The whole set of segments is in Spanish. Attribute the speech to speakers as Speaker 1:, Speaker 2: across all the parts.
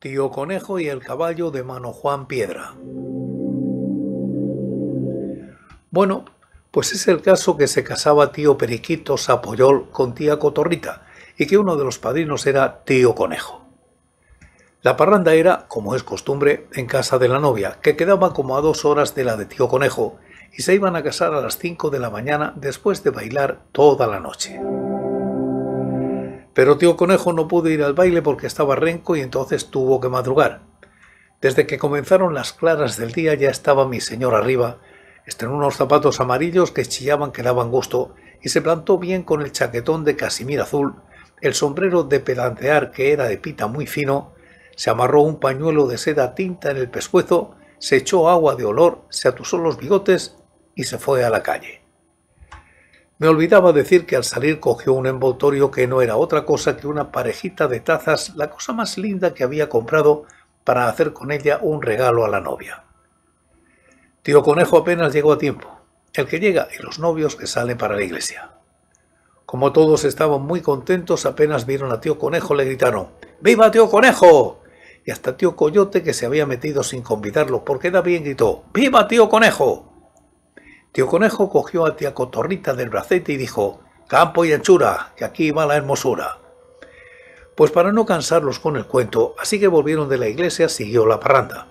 Speaker 1: Tío Conejo y el caballo de mano Juan Piedra. Bueno, pues es el caso que se casaba tío Periquito Sapoyol con tía Cotorrita y que uno de los padrinos era tío Conejo. La parranda era, como es costumbre, en casa de la novia, que quedaba como a dos horas de la de tío Conejo, y se iban a casar a las 5 de la mañana después de bailar toda la noche. Pero tío Conejo no pudo ir al baile porque estaba renco y entonces tuvo que madrugar. Desde que comenzaron las claras del día ya estaba mi señor arriba, estrenó unos zapatos amarillos que chillaban que daban gusto y se plantó bien con el chaquetón de casimir azul, el sombrero de pelantear que era de pita muy fino, se amarró un pañuelo de seda tinta en el pescuezo, se echó agua de olor, se atusó los bigotes y se fue a la calle. Me olvidaba decir que al salir cogió un envoltorio que no era otra cosa que una parejita de tazas, la cosa más linda que había comprado para hacer con ella un regalo a la novia. Tío Conejo apenas llegó a tiempo, el que llega y los novios que salen para la iglesia. Como todos estaban muy contentos, apenas vieron a Tío Conejo le gritaron ¡Viva Tío Conejo! Y hasta Tío Coyote, que se había metido sin convidarlo porque da bien, gritó ¡Viva Tío Conejo! Tío Conejo cogió a tía Cotorrita del bracete y dijo, Campo y anchura, que aquí va la hermosura. Pues para no cansarlos con el cuento, así que volvieron de la iglesia, siguió la parranda.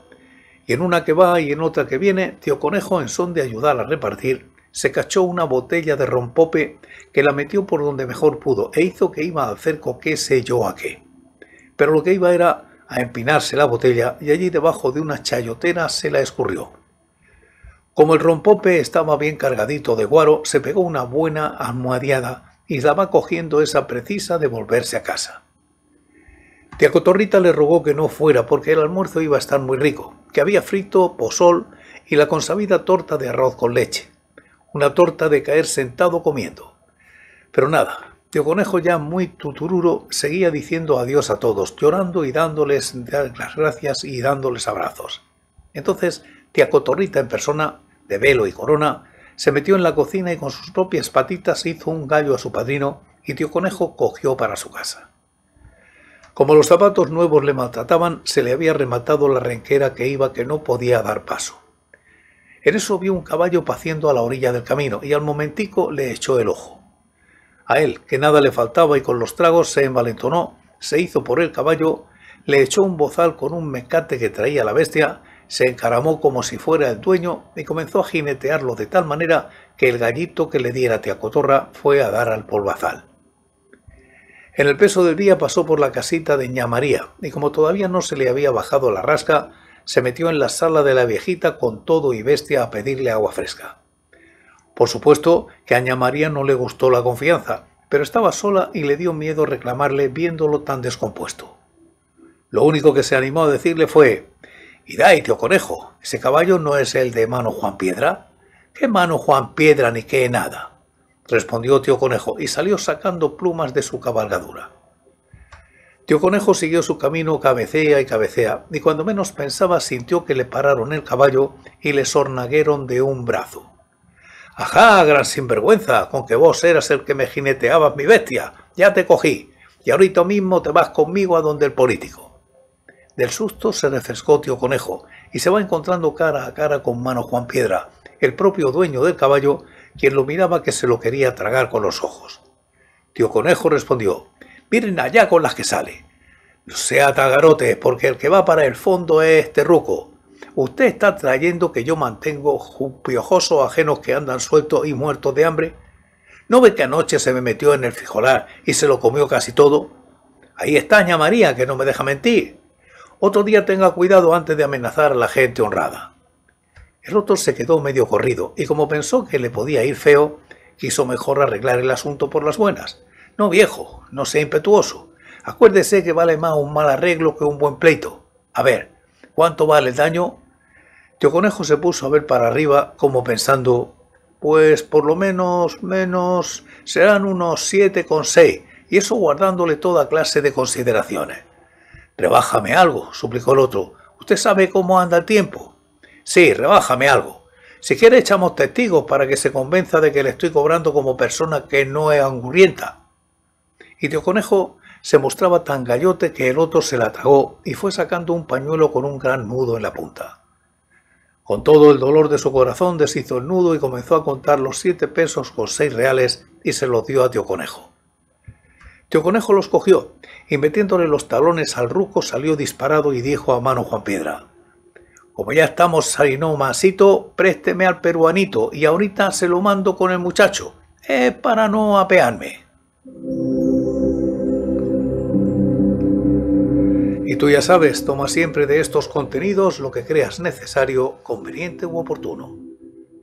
Speaker 1: Y en una que va y en otra que viene, tío Conejo, en son de ayudar a repartir, se cachó una botella de rompope que la metió por donde mejor pudo e hizo que iba al hacer qué sé yo a qué. Pero lo que iba era a empinarse la botella y allí debajo de una chayotera se la escurrió. Como el rompope estaba bien cargadito de guaro, se pegó una buena almohadiada y la va cogiendo esa precisa de volverse a casa. Tía Cotorrita le rogó que no fuera porque el almuerzo iba a estar muy rico, que había frito, pozol y la consabida torta de arroz con leche. Una torta de caer sentado comiendo. Pero nada, Tío Conejo ya muy tutururo seguía diciendo adiós a todos, llorando y dándoles las gracias y dándoles abrazos. Entonces, Tía Cotorrita en persona de velo y corona, se metió en la cocina y con sus propias patitas hizo un gallo a su padrino y tío conejo cogió para su casa. Como los zapatos nuevos le maltrataban, se le había rematado la renquera que iba que no podía dar paso. En eso vio un caballo paciendo a la orilla del camino y al momentico le echó el ojo. A él, que nada le faltaba y con los tragos se envalentonó, se hizo por el caballo, le echó un bozal con un mecate que traía la bestia se encaramó como si fuera el dueño y comenzó a jinetearlo de tal manera que el gallito que le diera tía Cotorra fue a dar al polvazal. En el peso del día pasó por la casita de ña María y como todavía no se le había bajado la rasca, se metió en la sala de la viejita con todo y bestia a pedirle agua fresca. Por supuesto que a ña María no le gustó la confianza, pero estaba sola y le dio miedo reclamarle viéndolo tan descompuesto. Lo único que se animó a decirle fue y tío conejo, ese caballo no es el de mano Juan Piedra. ¿Qué mano Juan Piedra ni qué nada? respondió tío conejo y salió sacando plumas de su cabalgadura. Tío Conejo siguió su camino cabecea y cabecea, y cuando menos pensaba sintió que le pararon el caballo y le sornagueron de un brazo. ¡Ajá, gran sinvergüenza! Con que vos eras el que me jineteabas mi bestia. Ya te cogí, y ahorita mismo te vas conmigo a donde el político. Del susto se refrescó tío Conejo y se va encontrando cara a cara con mano Juan Piedra, el propio dueño del caballo, quien lo miraba que se lo quería tragar con los ojos. Tío Conejo respondió, miren allá con las que sale. No sea tagarote, porque el que va para el fondo es ruco. ¿Usted está trayendo que yo mantengo piojosos ajenos que andan sueltos y muertos de hambre? ¿No ve que anoche se me metió en el frijolar y se lo comió casi todo? Ahí está María, que no me deja mentir. Otro día tenga cuidado antes de amenazar a la gente honrada. El otro se quedó medio corrido y como pensó que le podía ir feo, quiso mejor arreglar el asunto por las buenas. No viejo, no sea impetuoso. Acuérdese que vale más un mal arreglo que un buen pleito. A ver, ¿cuánto vale el daño? Tío Conejo se puso a ver para arriba como pensando, pues por lo menos, menos, serán unos siete con seis, y eso guardándole toda clase de consideraciones. Rebájame algo, suplicó el otro. Usted sabe cómo anda el tiempo. Sí, rebájame algo. Si quiere echamos testigos para que se convenza de que le estoy cobrando como persona que no es angurienta. Y Tío Conejo se mostraba tan gallote que el otro se la tragó y fue sacando un pañuelo con un gran nudo en la punta. Con todo el dolor de su corazón deshizo el nudo y comenzó a contar los siete pesos con seis reales y se los dio a Tío Conejo. Conejo los cogió y metiéndole los talones al ruco salió disparado y dijo a mano Juan Piedra. Como ya estamos masito présteme al peruanito y ahorita se lo mando con el muchacho. para no apearme. Y tú ya sabes, toma siempre de estos contenidos lo que creas necesario, conveniente u oportuno.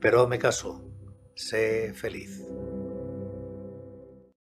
Speaker 1: Pero hazme caso, sé feliz.